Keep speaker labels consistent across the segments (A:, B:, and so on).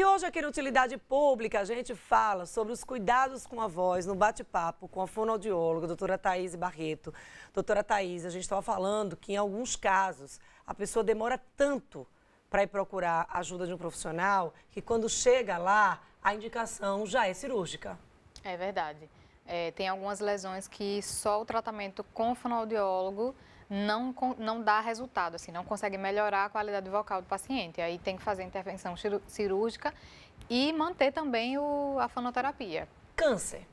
A: E hoje aqui no Utilidade Pública a gente fala sobre os cuidados com a voz no bate-papo com a fonoaudióloga, doutora Thaís Barreto. Doutora Thaís, a gente estava falando que em alguns casos a pessoa demora tanto para ir procurar a ajuda de um profissional que quando chega lá a indicação já é cirúrgica.
B: É verdade. É, tem algumas lesões que só o tratamento com fonoaudiólogo não, não dá resultado, assim, não consegue melhorar a qualidade vocal do paciente. Aí tem que fazer intervenção cirúrgica e manter também o, a fonoterapia. Câncer.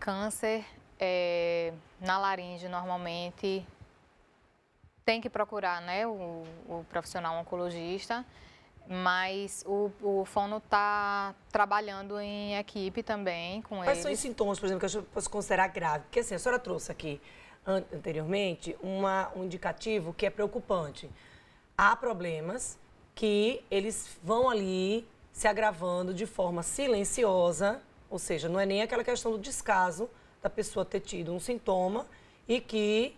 B: Câncer é, na laringe normalmente tem que procurar né, o, o profissional oncologista, mas o, o fono está trabalhando em equipe também com Quais eles. Quais são os sintomas, por exemplo, que eu posso considerar grave?
A: Porque assim, a senhora trouxe aqui anteriormente uma, um indicativo que é preocupante. Há problemas que eles vão ali se agravando de forma silenciosa, ou seja, não é nem aquela questão do descaso da pessoa ter tido um sintoma e que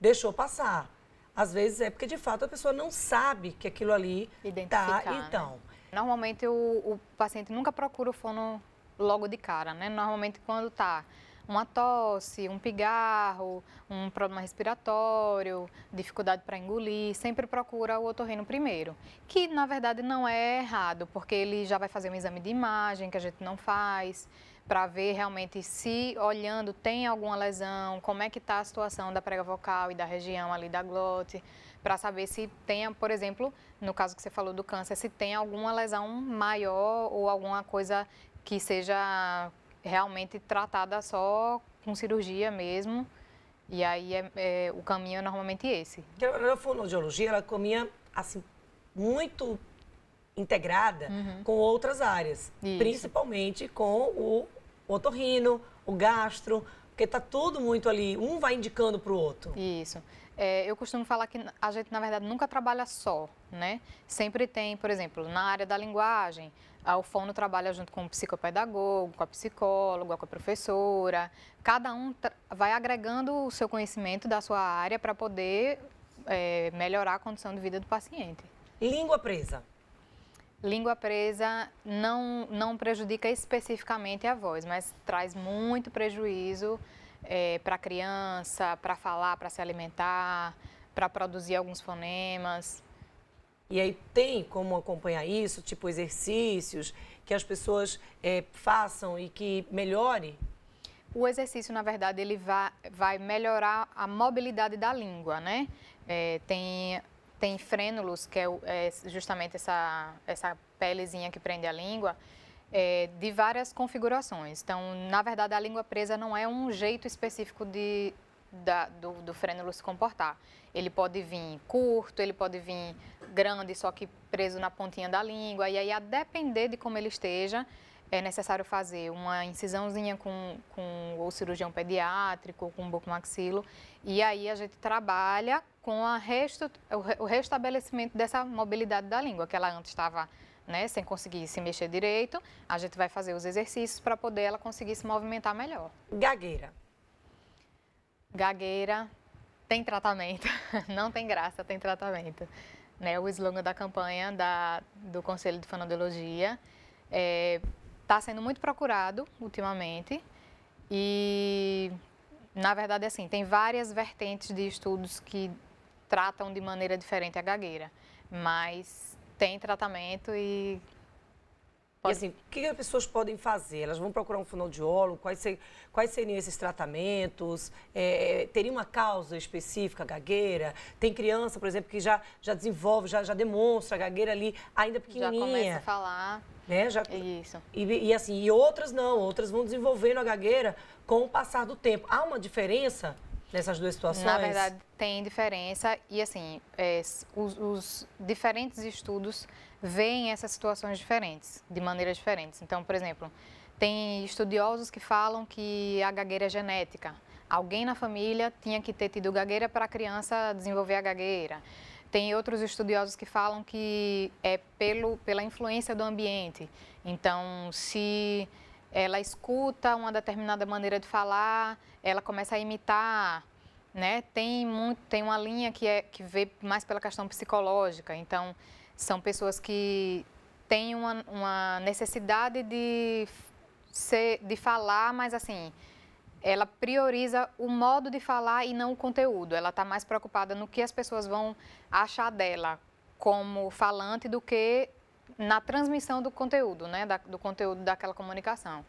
A: deixou passar. Às vezes é porque de fato a pessoa não sabe que aquilo ali está né? então. Né?
B: Normalmente o, o paciente nunca procura o fono logo de cara, né? Normalmente quando está uma tosse, um pigarro, um problema respiratório, dificuldade para engolir, sempre procura o otorrino primeiro. Que, na verdade, não é errado, porque ele já vai fazer um exame de imagem, que a gente não faz, para ver realmente se, olhando, tem alguma lesão, como é que está a situação da prega vocal e da região ali da glote, para saber se tem, por exemplo, no caso que você falou do câncer, se tem alguma lesão maior ou alguma coisa que seja realmente tratada só com cirurgia mesmo. E aí é, é, o caminho é normalmente esse.
A: Na então, fonoaudiologia, ela caminha assim, muito integrada uhum. com outras áreas, Isso. principalmente com o otorrino, o gastro, porque está
B: tudo muito ali, um vai indicando para o outro. Isso. É, eu costumo falar que a gente, na verdade, nunca trabalha só, né? Sempre tem, por exemplo, na área da linguagem, o fono trabalha junto com o psicopedagogo, com a psicóloga, com a professora. Cada um vai agregando o seu conhecimento da sua área para poder é, melhorar a condição de vida do paciente. Língua presa. Língua presa não, não prejudica especificamente a voz, mas traz muito prejuízo é, para a criança, para falar, para se alimentar, para produzir alguns fonemas.
A: E aí tem como acompanhar isso, tipo exercícios que as pessoas é, façam e que melhore?
B: O exercício, na verdade, ele vai, vai melhorar a mobilidade da língua, né? É, tem, tem frênulos, que é, é justamente essa, essa pelezinha que prende a língua, é, de várias configurações. Então, na verdade, a língua presa não é um jeito específico de, da, do, do frênulo se comportar. Ele pode vir curto, ele pode vir grande, só que preso na pontinha da língua. E aí, a depender de como ele esteja, é necessário fazer uma incisãozinha com, com o cirurgião pediátrico, com o bucomaxilo. E aí, a gente trabalha com a restu, o restabelecimento dessa mobilidade da língua, que ela antes estava né, sem conseguir se mexer direito, a gente vai fazer os exercícios para poder ela conseguir se movimentar melhor. Gagueira. Gagueira tem tratamento, não tem graça, tem tratamento. Né, o slogan da campanha da, do Conselho de Fonoaudiologia está eh, é, sendo muito procurado ultimamente e, na verdade, assim, tem várias vertentes de estudos que tratam de maneira diferente a gagueira, mas tem tratamento e... Pode... E assim, o
A: que as pessoas podem fazer? Elas vão procurar um fonoaudiólogo? Quais, ser, quais seriam esses tratamentos? É, é, teria uma causa específica, gagueira? Tem criança, por exemplo, que já, já desenvolve, já, já demonstra a gagueira ali, ainda pequenininha. Já começa a falar. Né? Já... Isso. E, e assim, e outras não, outras vão desenvolvendo a gagueira com o passar do tempo. Há uma diferença Nessas duas situações? Na verdade,
B: tem diferença. E, assim, é, os, os, diferentes estudos veem essas situações diferentes, de maneiras diferentes. Então, por exemplo, tem estudiosos que falam que a gagueira é genética. Alguém na família tinha que ter tido gagueira para a criança desenvolver a gagueira. Tem outros estudiosos que falam que é pelo, pela influência do ambiente. Então, se ela escuta uma determinada maneira de falar, ela começa a imitar, né? Tem muito, tem uma linha que é que vê mais pela questão psicológica. Então, são pessoas que têm uma, uma necessidade de ser, de falar, mas assim, ela prioriza o modo de falar e não o conteúdo. Ela está mais preocupada no que as pessoas vão achar dela como falante do que na transmissão do conteúdo, né, da, do conteúdo daquela comunicação.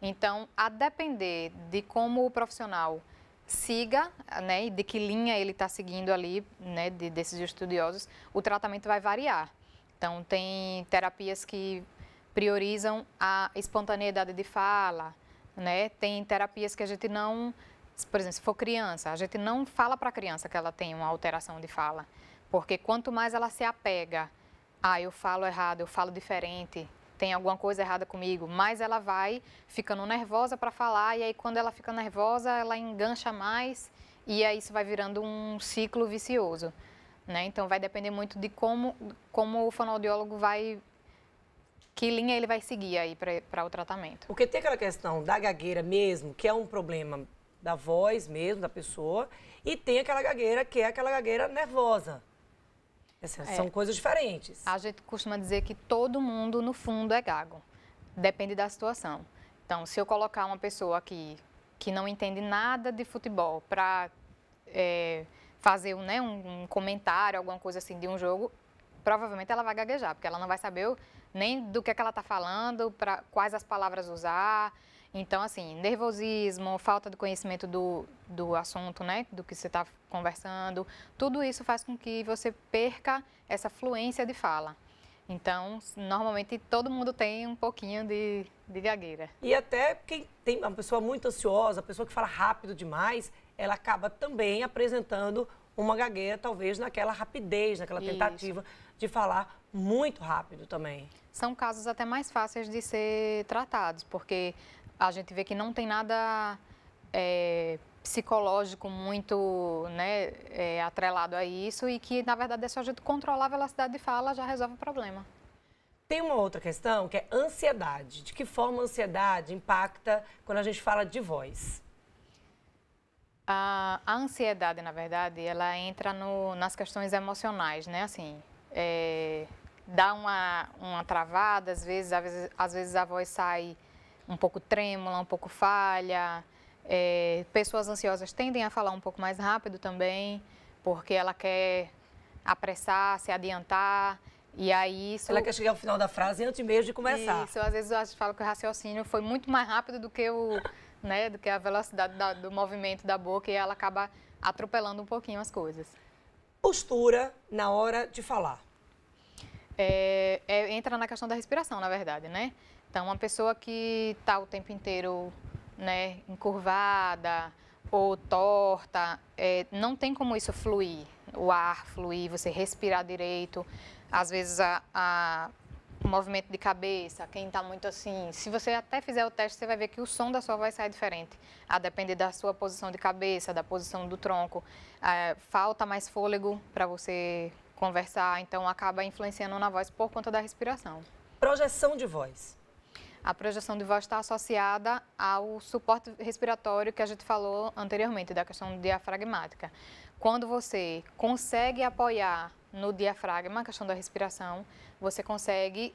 B: Então, a depender de como o profissional siga, né, e de que linha ele está seguindo ali, né, de, desses estudiosos, o tratamento vai variar. Então, tem terapias que priorizam a espontaneidade de fala, né, tem terapias que a gente não, por exemplo, se for criança, a gente não fala para a criança que ela tem uma alteração de fala, porque quanto mais ela se apega ah, eu falo errado, eu falo diferente, tem alguma coisa errada comigo, mas ela vai ficando nervosa para falar e aí quando ela fica nervosa, ela engancha mais e aí isso vai virando um ciclo vicioso, né? Então vai depender muito de como como o fonoaudiólogo vai que linha ele vai seguir aí para o tratamento.
A: Porque tem aquela questão da gagueira mesmo, que é um problema da voz mesmo da pessoa, e tem aquela gagueira que é aquela gagueira nervosa. Assim, é. São coisas diferentes.
B: A gente costuma dizer que todo mundo, no fundo, é gago. Depende da situação. Então, se eu colocar uma pessoa aqui que não entende nada de futebol para é, fazer né, um, um, comentário, alguma coisa assim de um jogo, provavelmente ela vai gaguejar, porque ela não vai saber nem do que, é que ela está falando, pra, quais as palavras usar. Então, assim, nervosismo, falta de conhecimento do, do assunto, né, do que você está conversando, tudo isso faz com que você perca essa fluência de fala. Então, normalmente todo mundo tem um pouquinho de, de gagueira. E
A: até quem tem uma pessoa muito ansiosa, a pessoa que fala rápido demais, ela acaba também apresentando uma gagueira, talvez naquela rapidez, naquela tentativa isso. de falar muito rápido também.
B: São casos até mais fáceis de ser tratados, porque a gente vê que não tem nada é, psicológico muito né, é, atrelado a isso e que, na verdade, é só a gente controlar a velocidade de fala já resolve o problema.
A: Tem uma outra questão que é ansiedade. De que forma a ansiedade impacta quando a gente fala de voz?
B: A, a ansiedade, na verdade, ela entra no, nas questões emocionais, né? Assim, é, dá uma, uma travada, às vezes, às vezes, às vezes a voz sai um pouco trêmula, um pouco falha. É, pessoas ansiosas tendem a falar um pouco mais rápido também, porque ela quer apressar, se adiantar. E aí isso... Ela quer chegar
A: ao final da frase antes mesmo de começar. Isso, às
B: vezes eu falo que o raciocínio foi muito mais rápido do que, o, né, do que a velocidade da, do movimento da boca e ela acaba atropelando um pouquinho as coisas.
A: Postura na hora
B: de falar. É, é, entra na questão da respiração, na verdade, né? Então, uma pessoa que está o tempo inteiro né, encurvada ou torta, é, não tem como isso fluir, o ar fluir, você respirar direito. Às vezes, a, a o movimento de cabeça, quem está muito assim. Se você até fizer o teste, você vai ver que o som da sua voz sai diferente, a depender da sua posição de cabeça, da posição do tronco. É, falta mais fôlego para você conversar, então acaba influenciando na voz por conta da respiração.
A: Projeção de voz
B: a projeção de voz está associada ao suporte respiratório que a gente falou anteriormente, da questão diafragmática. Quando você consegue apoiar no diafragma, a questão da respiração, você consegue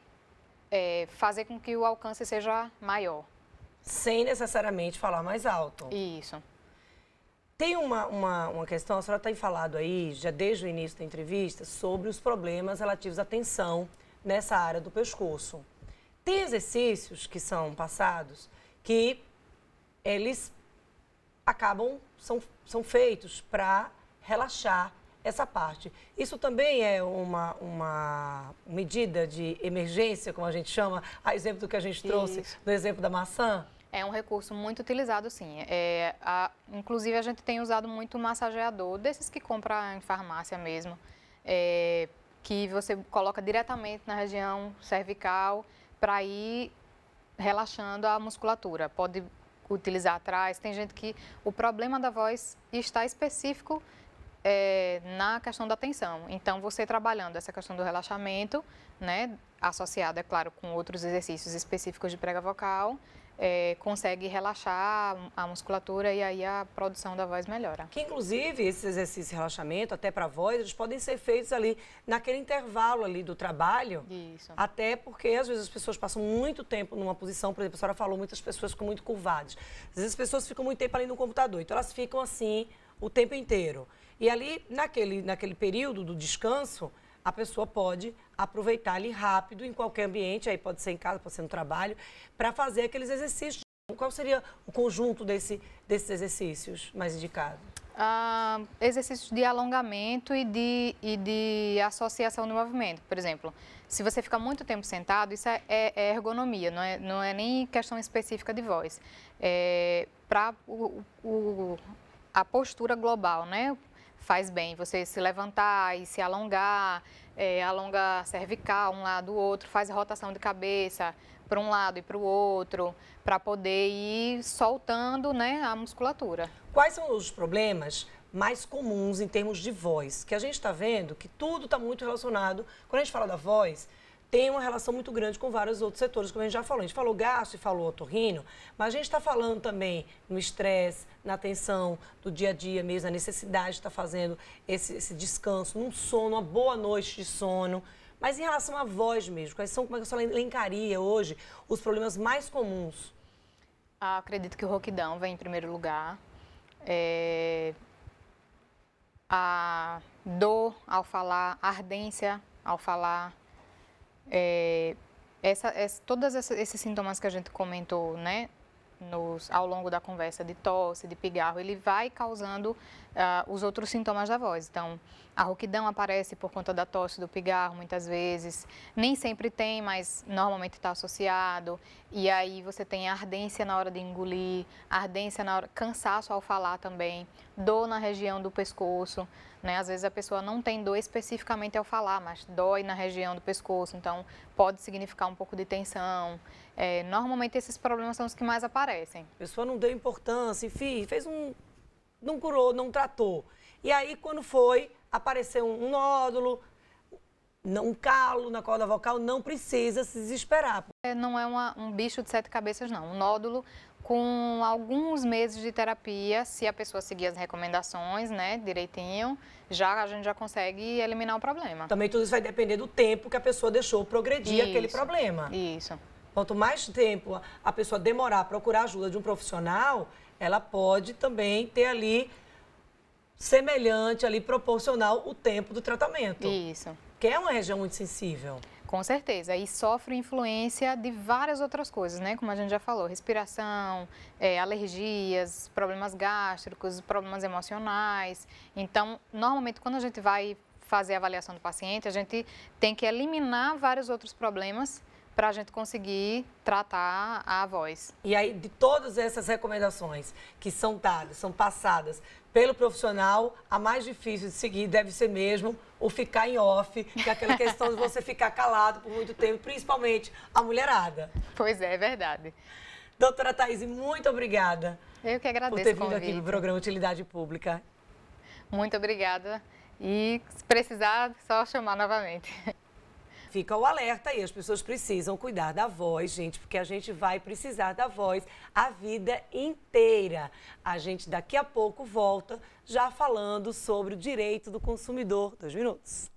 B: é, fazer com que o alcance seja maior.
A: Sem necessariamente falar mais alto. Isso. Tem uma, uma, uma questão, a senhora tem falado aí, já desde o início da entrevista, sobre os problemas relativos à tensão nessa área do pescoço. Tem exercícios que são passados que eles acabam, são, são feitos para relaxar essa parte. Isso também é uma, uma medida de emergência, como a gente chama, a exemplo do que a gente trouxe, Isso. do exemplo da maçã?
B: É um recurso muito utilizado, sim. É, a, inclusive, a gente tem usado muito massageador, desses que compra em farmácia mesmo, é, que você coloca diretamente na região cervical para ir relaxando a musculatura. Pode utilizar atrás. Tem gente que o problema da voz está específico é, na questão da atenção. Então, você trabalhando essa questão do relaxamento, né, associado, é claro, com outros exercícios específicos de prega vocal, é, consegue relaxar a musculatura e aí a produção da voz melhora.
A: Que inclusive esses exercícios de relaxamento, até para voz, eles podem ser feitos ali naquele intervalo ali do trabalho. Isso. Até porque às vezes as pessoas passam muito tempo numa posição, por exemplo, a senhora falou, muitas pessoas ficam muito curvadas. Às vezes as pessoas ficam muito tempo ali no computador, então elas ficam assim o tempo inteiro. E ali, naquele, naquele período do descanso, a pessoa pode aproveitar ali rápido, em qualquer ambiente, aí pode ser em casa, pode ser no trabalho, para fazer aqueles exercícios. Qual seria o conjunto desse, desses exercícios mais indicados?
B: Ah, exercícios de alongamento e de, e de associação do movimento. Por exemplo, se você fica muito tempo sentado, isso é, é, é ergonomia, não é, não é nem questão específica de voz. É, para o, o, a postura global, né? faz bem. Você se levantar e se alongar, é, alonga cervical um lado, o outro, faz rotação de cabeça para um lado e para o outro, para poder ir soltando né, a musculatura. Quais
A: são os problemas mais comuns em termos de voz? Que a gente está vendo que tudo está muito relacionado. Quando a gente fala da voz, tem uma relação muito grande com vários outros setores, como a gente já falou. A gente falou gasto e falou otorrino, mas a gente está falando também no estresse, na tensão do dia a dia mesmo, a necessidade de estar tá fazendo esse, esse descanso, num sono, uma boa noite de sono. Mas em relação à voz mesmo, quais são, como é que a senhora elencaria hoje os
B: problemas mais comuns? Ah, acredito que o roquidão vem em primeiro lugar. É... A dor ao falar, a ardência ao falar, é, essa, essa, todos esses sintomas que a gente comentou, né, nos, ao longo da conversa de tosse, de pigarro, ele vai causando uh, os outros sintomas da voz. Então, a rouquidão aparece por conta da tosse, do pigarro, muitas vezes. Nem sempre tem, mas normalmente está associado. E aí você tem ardência na hora de engolir, ardência na hora, cansaço ao falar também, dor na região do pescoço. Né? Às vezes a pessoa não tem dor especificamente ao falar, mas dói na região do pescoço, então pode significar um pouco de tensão. É, normalmente esses problemas são os que mais aparecem.
A: A pessoa não deu importância, enfim, fez um. não curou, não tratou. E aí, quando foi, apareceu um nódulo,
B: um calo na corda vocal, não precisa se desesperar. É, não é uma, um bicho de sete cabeças, não. Um nódulo com alguns meses de terapia, se a pessoa seguir as recomendações, né, direitinho, já a gente já consegue eliminar o problema. Também
A: tudo isso vai depender do tempo que a pessoa deixou progredir isso, aquele problema. Isso. Quanto mais tempo a pessoa demorar a procurar ajuda de um profissional, ela pode também ter ali semelhante ali proporcional o tempo do tratamento. Isso. Que é uma região muito sensível.
B: Com certeza. E sofre influência de várias outras coisas, né? Como a gente já falou, respiração, é, alergias, problemas gástricos, problemas emocionais. Então, normalmente, quando a gente vai fazer a avaliação do paciente, a gente tem que eliminar vários outros problemas para a gente conseguir tratar a voz.
A: E aí, de todas essas recomendações que são dadas, são passadas pelo profissional, a mais difícil de seguir deve ser mesmo o ficar em off, que é aquela questão de você ficar calado por muito tempo, principalmente a mulherada.
B: Pois é, é verdade.
A: Doutora Thaís, muito obrigada.
B: Eu que agradeço. Por ter vindo aqui no programa
A: Utilidade Pública.
B: Muito obrigada. E se precisar, só chamar novamente
A: fica o alerta e as pessoas precisam cuidar da voz, gente, porque a gente vai precisar da voz a vida inteira. A gente daqui a pouco volta já falando sobre o direito do consumidor. Dois minutos.